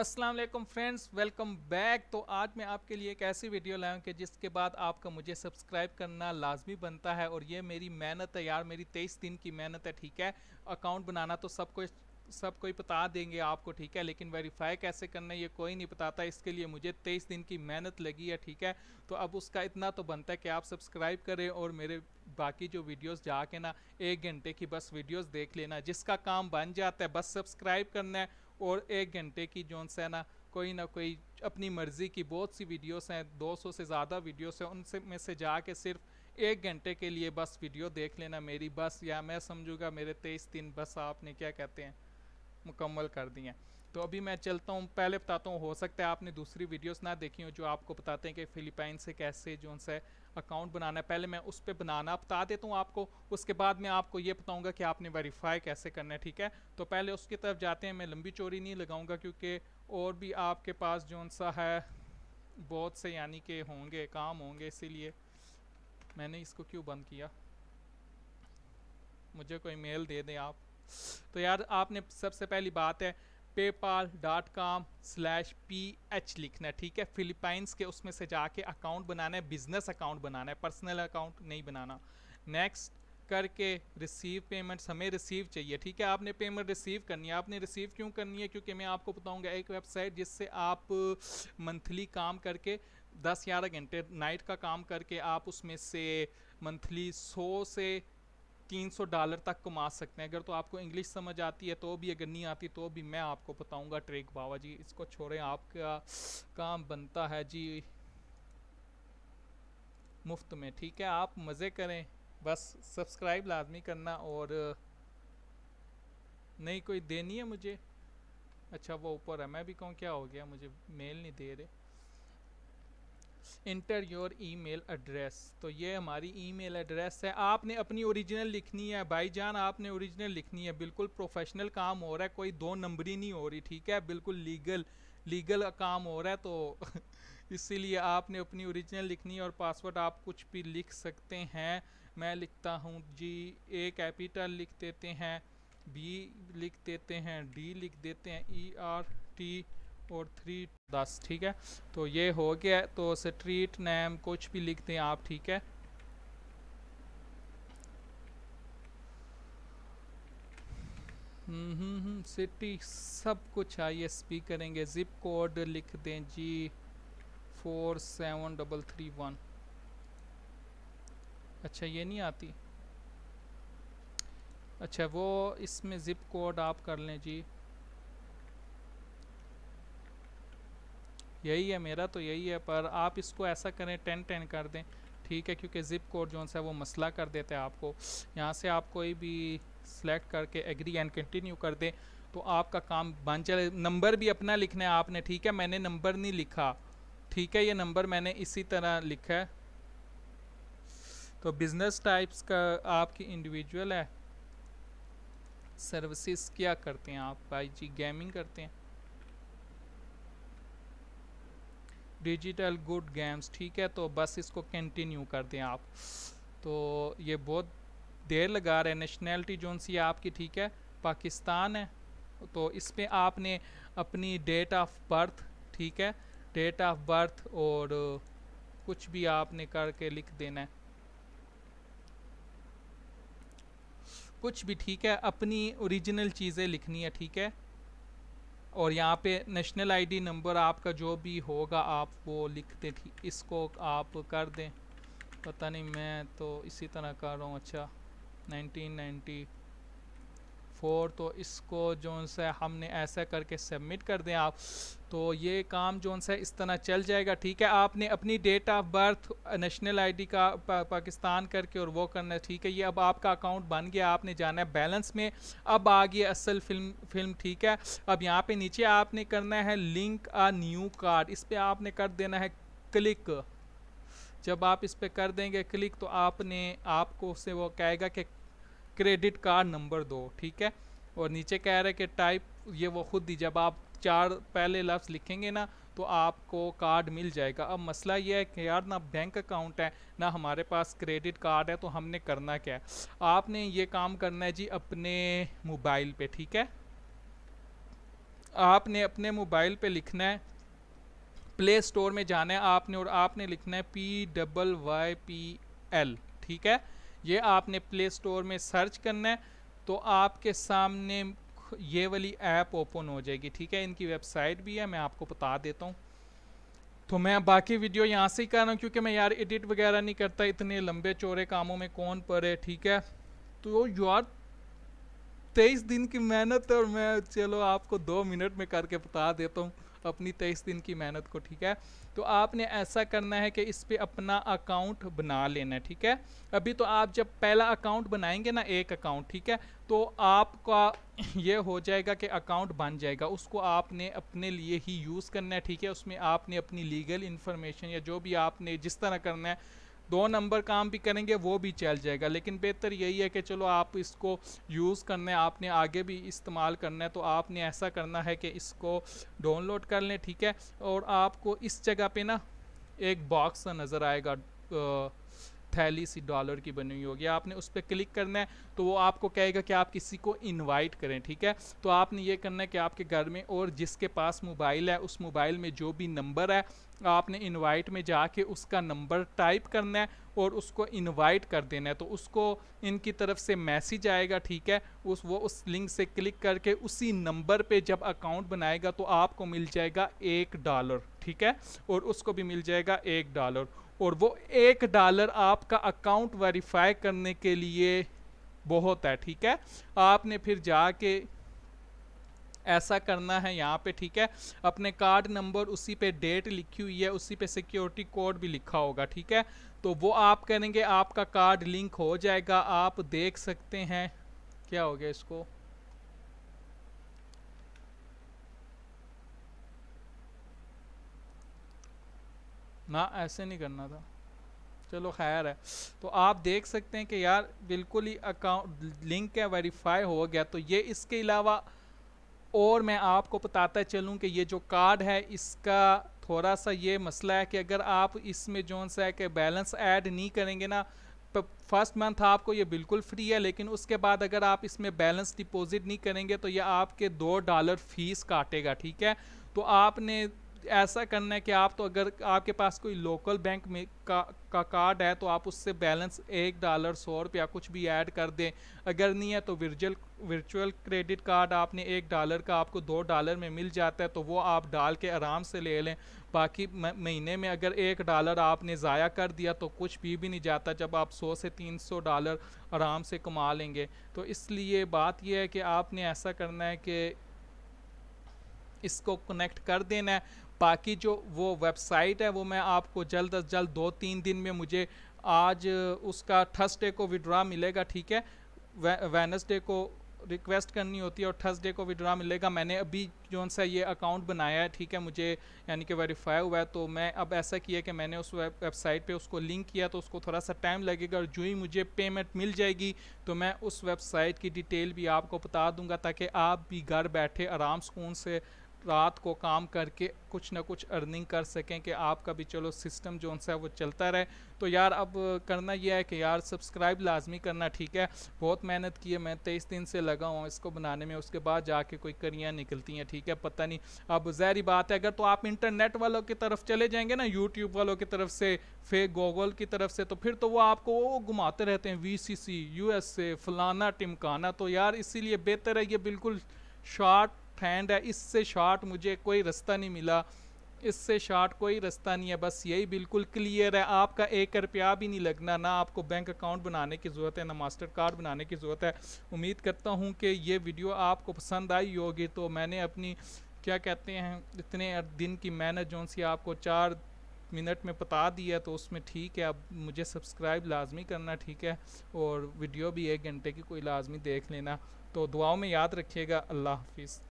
अस्सलाम वालेकुम friends welcome back तो आज मैं आपके लिए एक ऐसी वीडियो लाया हूँ कि जिसके बाद आपका मुझे सब्सक्राइब करना लाजमी बनता है और ये मेरी मेहनत है यार मेरी तेईस दिन की मेहनत है ठीक है अकाउंट बनाना तो सबको सब कोई बता देंगे आपको ठीक है लेकिन वेरीफाई कैसे करना है ये कोई नहीं बताता इसके लिए मुझे तेईस दिन की मेहनत लगी है ठीक है तो अब उसका इतना तो बनता है कि आप सब्सक्राइब करें और मेरे बाकी जो वीडियोस जाके ना एक घंटे की बस वीडियोस देख लेना जिसका काम बन जाता है बस सब्सक्राइब करना है और एक घंटे की जोन से ना कोई ना कोई अपनी मर्ज़ी की बहुत सी वीडियोस हैं 200 से ज़्यादा वीडियोस हैं उनसे में से जा के सिर्फ एक घंटे के लिए बस वीडियो देख लेना मेरी बस या मैं समझूंगा मेरे तेईस दिन बस आपने क्या कहते हैं मुकम्मल कर दिए तो अभी मैं चलता हूँ पहले बताता हूँ हो सकता है आपने दूसरी वीडियोस ना देखी हो जो आपको बताते हैं कि फ़िलिपाइन से कैसे जो उनसे अकाउंट बनाना है पहले मैं उस पर बनाना बता देता हूँ आपको उसके बाद मैं आपको ये बताऊँगा कि आपने वेरीफाई कैसे करना है ठीक है तो पहले उसकी तरफ जाते हैं मैं लंबी चोरी नहीं लगाऊँगा क्योंकि और भी आपके पास जौन सा है बहुत से यानी के होंगे काम होंगे इसीलिए मैंने इसको क्यों बंद किया मुझे कोई मेल दे दें आप तो यार आपने सबसे पहली बात है PayPal dot com slash P H लिखना है ठीक है फिलीपाइंस के उसमें से जाके अकाउंट बनाना है बिजनेस अकाउंट बनाना है पर्सनल अकाउंट नहीं बनाना नेक्स्ट करके रिसीव पेमेंट्स हमें रिसीव चाहिए ठीक है आपने पेमेंट रिसीव करनी है आपने रिसीव क्यों करनी है क्योंकि मैं आपको बताऊंगा एक वेबसाइट जिससे आप मंथली काम करके दस ग्यारह घंटे नाइट का काम करके आप उसमें से मंथली सौ से 300 डॉलर तक कमा सकते हैं अगर तो आपको इंग्लिश समझ आती है तो भी अगर नहीं आती तो भी मैं आपको बताऊंगा ट्रिक बाबा जी इसको छोड़ें आपका काम बनता है जी मुफ्त में ठीक है आप मज़े करें बस सब्सक्राइब लाजमी करना और नहीं कोई देनी है मुझे अच्छा वो ऊपर है मैं भी कहूँ क्या हो गया मुझे मेल नहीं दे रहे इंटर योर ईमेल एड्रेस तो ये हमारी ईमेल एड्रेस है आपने अपनी ओरिजिनल लिखनी है जान आपने ओरिजिनल लिखनी है बिल्कुल प्रोफेशनल काम हो रहा है कोई दो नंबरी नहीं हो रही ठीक है बिल्कुल लीगल लीगल काम हो रहा है तो इसीलिए आपने अपनी ओरिजिनल लिखनी है और पासवर्ड आप कुछ भी लिख सकते हैं मैं लिखता हूँ जी ए कैपिटल लिख देते हैं बी लिख देते हैं डी लिख देते हैं ई आर टी और थ्री दस ठीक है तो ये हो गया तो स्ट्रीट नेम कुछ भी लिख दें आप ठीक है सिटी हम्म, हम्म, हम्म, सब कुछ आइए स्पीक करेंगे जिप कोड लिख दें G four seven double three one अच्छा ये नहीं आती अच्छा वो इसमें ज़िप कोड आप कर लें जी यही है मेरा तो यही है पर आप इसको ऐसा करें टेन टेन कर दें ठीक है क्योंकि ज़िप कोड जो है वो मसला कर देते हैं आपको यहाँ से आप कोई भी सिलेक्ट करके एग्री एंड कंटिन्यू कर दें तो आपका काम बन चले नंबर भी अपना लिखना है आपने ठीक है मैंने नंबर नहीं लिखा ठीक है ये नंबर मैंने इसी तरह लिखा है तो बिज़नेस टाइप्स का आपकी इंडिविजुअल है सर्विसेज क्या करते हैं आप भाई जी गेमिंग करते हैं डिजिटल गुड गेम्स ठीक है तो बस इसको कंटिन्यू कर दें आप तो ये बहुत देर लगा रहे नेशनैलिटी जोन सी आपकी ठीक है पाकिस्तान है तो इस पर आपने अपनी डेट ऑफ बर्थ ठीक है डेट ऑफ बर्थ और कुछ भी आपने करके लिख देना है कुछ भी ठीक है अपनी ओरिजिनल चीज़ें लिखनी है ठीक है और यहाँ पे नेशनल आईडी नंबर आपका जो भी होगा आप वो लिखते ठीक इसको आप कर दें पता नहीं मैं तो इसी तरह कर रहा हूँ अच्छा 1990 फोर तो इसको जो है हमने ऐसा करके सबमिट कर दें आप तो ये काम जो है इस तरह चल जाएगा ठीक है आपने अपनी date of birth national ID का पा, पाकिस्तान करके और वो करना ठीक है ये अब आपका अकाउंट बन गया आपने जाना है बैलेंस में अब आ गई असल फिल्म फिल्म ठीक है अब यहाँ पे नीचे आपने करना है लिंक आ न्यू कार्ड इस पर आपने कर देना है क्लिक जब आप इस पर कर देंगे क्लिक तो आपने आपको उससे वो कहेगा कि क्रेडिट कार्ड नंबर दो ठीक है और नीचे कह रहे हैं कि टाइप ये वो खुद ही जब आप चार पहले लफ्ज़ लिखेंगे ना तो आपको कार्ड मिल जाएगा अब मसला ये है कि यार ना बैंक अकाउंट है ना हमारे पास क्रेडिट कार्ड है तो हमने करना क्या है आपने ये काम करना है जी अपने मोबाइल पे ठीक है आपने अपने मोबाइल पे लिखना है प्ले स्टोर में जाना है आपने और आपने लिखना है P double Y P L ठीक है ये आपने प्ले स्टोर में सर्च करना है तो आपके सामने ये वाली ऐप ओपन हो जाएगी ठीक है इनकी वेबसाइट भी है मैं आपको बता देता हूँ तो मैं बाकी वीडियो यहाँ से ही कर रहा हूँ क्योंकि मैं यार एडिट वगैरह नहीं करता इतने लंबे चौड़े कामों में कौन पड़े ठीक है तो यार तेईस दिन की मेहनत और मैं चलो आपको दो मिनट में करके बता देता हूँ अपनी तेईस दिन की मेहनत को ठीक है तो आपने ऐसा करना है कि इस पर अपना अकाउंट बना लेना ठीक है अभी तो आप जब पहला अकाउंट बनाएंगे ना एक अकाउंट ठीक है तो आपका ये हो जाएगा कि अकाउंट बन जाएगा उसको आपने अपने लिए ही यूज़ करना है ठीक है उसमें आपने अपनी लीगल इन्फॉर्मेशन या जो भी आपने जिस तरह करना है दो नंबर काम भी करेंगे वो भी चल जाएगा लेकिन बेहतर यही है कि चलो आप इसको यूज़ करना है आपने आगे भी इस्तेमाल करना है तो आपने ऐसा करना है कि इसको डाउनलोड कर लें ठीक है और आपको इस जगह पे ना एक बॉक्स नज़र आएगा आ, थैली सी डॉलर की बनी हुई होगी आपने उस पर क्लिक करना है तो वो आपको कहेगा कि आप किसी को इनवाइट करें ठीक है तो आपने ये करना है कि आपके घर में और जिसके पास मोबाइल है उस मोबाइल में जो भी नंबर है आपने इनवाइट में जाके उसका नंबर टाइप करना है और उसको इनवाइट कर देना है तो उसको इनकी तरफ से मैसेज आएगा ठीक है उस वो उस लिंक से क्लिक करके उसी नंबर पे जब अकाउंट बनाएगा तो आपको मिल जाएगा एक डॉलर ठीक है और उसको भी मिल जाएगा एक डॉलर और वो एक डॉलर आपका अकाउंट वेरीफाई करने के लिए बहुत है ठीक है आपने फिर जाके ऐसा करना है यहाँ पे ठीक है अपने कार्ड नंबर उसी पे डेट लिखी हुई है उसी पे सिक्योरिटी कोड भी लिखा होगा ठीक है तो वो आप करेंगे आपका कार्ड लिंक हो जाएगा आप देख सकते हैं क्या हो गया इसको ना ऐसे नहीं करना था चलो खैर है तो आप देख सकते हैं कि यार बिल्कुल ही अकाउंट लिंक है वेरीफाई हो गया तो ये इसके अलावा और मैं आपको बताता चलूँ कि ये जो कार्ड है इसका थोड़ा सा ये मसला है कि अगर आप इसमें जो सा है कि बैलेंस ऐड नहीं करेंगे ना फर्स्ट तो मंथ आपको ये बिल्कुल फ्री है लेकिन उसके बाद अगर आप इसमें बैलेंस डिपॉजिट नहीं करेंगे तो ये आपके दो डॉलर फीस काटेगा ठीक है तो आपने ऐसा करना है कि आप तो अगर आपके पास कोई लोकल बैंक में का का कार्ड है तो आप उससे बैलेंस एक डॉलर सौ रुपया कुछ भी ऐड कर दें अगर नहीं है तो वर्चुअल वर्चुअल क्रेडिट कार्ड आपने एक डॉलर का आपको दो डॉलर में मिल जाता है तो वो आप डाल के आराम से ले लें बाकी महीने में अगर एक डॉलर आपने ज़ाया कर दिया तो कुछ भी भी नहीं जाता जब आप सौ से तीन सौ डॉलर आराम से कमा लेंगे तो इसलिए बात यह है कि आपने ऐसा करना है कि इसको कनेक्ट कर देना है बाकी जो वो वेबसाइट है वो मैं आपको जल्द अज जल्द दो तीन दिन में मुझे आज उसका थर्सडे को विड्रा मिलेगा ठीक है वे, वेनसडे को रिक्वेस्ट करनी होती है और थर्सडे को विड्रा मिलेगा मैंने अभी जो सा ये अकाउंट बनाया है ठीक है मुझे यानी कि वेरीफाई हुआ है तो मैं अब ऐसा किया कि मैंने उस वेबसाइट पे उसको लिंक किया तो उसको थोड़ा सा टाइम लगेगा और जो ही मुझे पेमेंट मिल जाएगी तो मैं उस वेबसाइट की डिटेल भी आपको बता दूंगा ताकि आप भी घर बैठे आराम सुकून से रात को काम करके कुछ ना कुछ अर्निंग कर सकें कि आपका भी चलो सिस्टम जो सा है वो चलता रहे तो यार अब करना यह है कि यार सब्सक्राइब लाजमी करना ठीक है बहुत मेहनत की है मैं तेईस दिन से लगा हूँ इसको बनाने में उसके बाद जाके कोई करियाँ निकलती हैं ठीक है पता नहीं अब जहरी बात है अगर तो आप इंटरनेट वालों की तरफ चले जाएंगे ना यूट्यूब वालों की तरफ से फेक गूगल की तरफ से तो फिर तो वो आपको वो घुमाते रहते हैं V C C U S A फलाना टिमकाना तो यार इसीलिए बेहतर है ये बिल्कुल शॉर्ट फैंड है इससे शार्ट मुझे कोई रास्ता नहीं मिला इससे शार्ट कोई रास्ता नहीं है बस यही बिल्कुल क्लियर है आपका एक रुपया भी नहीं लगना ना आपको बैंक अकाउंट बनाने की ज़रूरत है ना मास्टर कार्ड बनाने की ज़रूरत है उम्मीद करता हूँ कि ये वीडियो आपको पसंद आई होगी तो मैंने अपनी क्या कहते हैं इतने दिन की मेहनत जो सी आपको चार मिनट में बता दिया तो उसमें ठीक है अब मुझे सब्सक्राइब लाजमी करना ठीक है और वीडियो भी एक घंटे की कोई लाजमी देख लेना तो दुआओं में याद रखिएगा अल्लाह हाफिज़